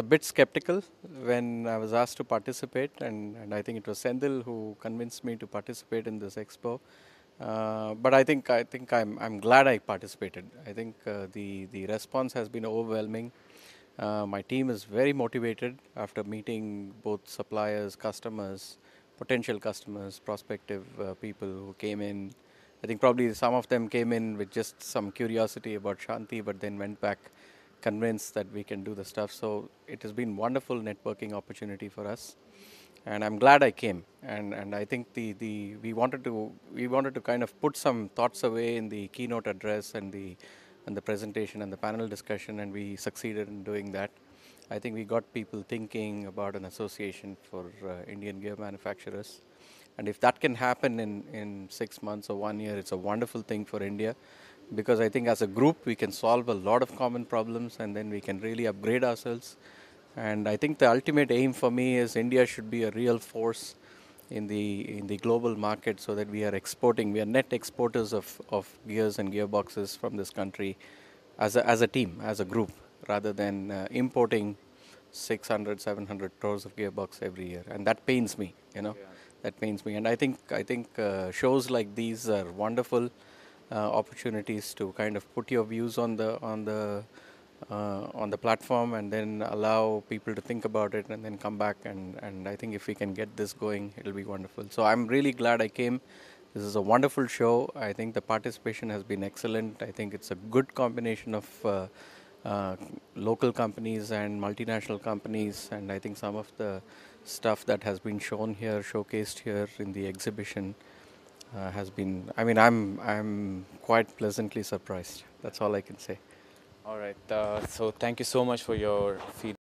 a bit skeptical when I was asked to participate, and, and I think it was Sendil who convinced me to participate in this expo. Uh, but I think I think I'm I'm glad I participated. I think uh, the the response has been overwhelming. Uh, my team is very motivated after meeting both suppliers, customers, potential customers, prospective uh, people who came in. I think probably some of them came in with just some curiosity about Shanti, but then went back convinced that we can do the stuff. So it has been wonderful networking opportunity for us, and I'm glad I came. And and I think the the we wanted to we wanted to kind of put some thoughts away in the keynote address and the and the presentation and the panel discussion, and we succeeded in doing that. I think we got people thinking about an association for uh, Indian gear manufacturers. And if that can happen in, in six months or one year, it's a wonderful thing for India because I think as a group we can solve a lot of common problems and then we can really upgrade ourselves. And I think the ultimate aim for me is India should be a real force in the in the global market so that we are exporting. We are net exporters of, of gears and gearboxes from this country as a, as a team, as a group, rather than uh, importing 600, 700 crores of gearbox every year. And that pains me, you know, yeah. that pains me. And I think I think uh, shows like these are wonderful uh, opportunities to kind of put your views on the on the uh, on the platform and then allow people to think about it and then come back and and I think if we can get this going, it'll be wonderful. So I'm really glad I came. This is a wonderful show. I think the participation has been excellent. I think it's a good combination of uh, uh, local companies and multinational companies, and I think some of the stuff that has been shown here, showcased here in the exhibition, uh, has been. I mean, I'm I'm quite pleasantly surprised. That's all I can say. All right. Uh, so thank you so much for your feedback.